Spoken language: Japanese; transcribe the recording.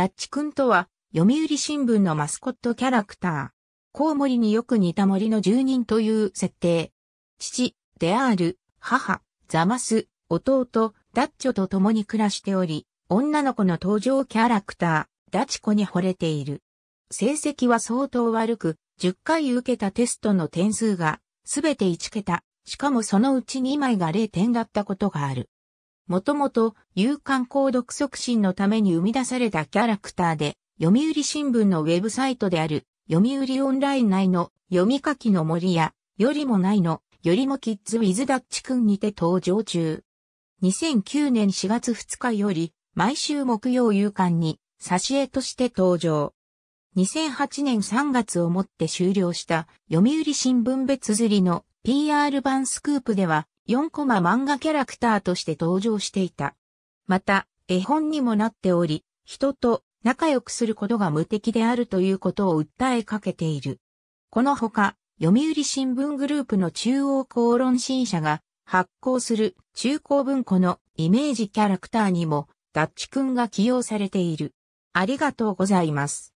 ダッチくんとは、読売新聞のマスコットキャラクター。コウモリによく似た森の住人という設定。父、デアール、母、ザマス、弟、ダッチョと共に暮らしており、女の子の登場キャラクター、ダチコに惚れている。成績は相当悪く、10回受けたテストの点数が、すべて1桁、しかもそのうち2枚が0点だったことがある。もともと、有刊購読促進のために生み出されたキャラクターで、読売新聞のウェブサイトである、読売オンライン内の、読み書きの森や、よりもないの、よりもキッズウィズダッチくんにて登場中。2009年4月2日より、毎週木曜有刊に、挿絵として登場。2008年3月をもって終了した読売新聞別釣りの PR 版スクープでは4コマ漫画キャラクターとして登場していた。また、絵本にもなっており、人と仲良くすることが無敵であるということを訴えかけている。このほか、読売新聞グループの中央公論新社が発行する中高文庫のイメージキャラクターにもダッチくんが起用されている。ありがとうございます。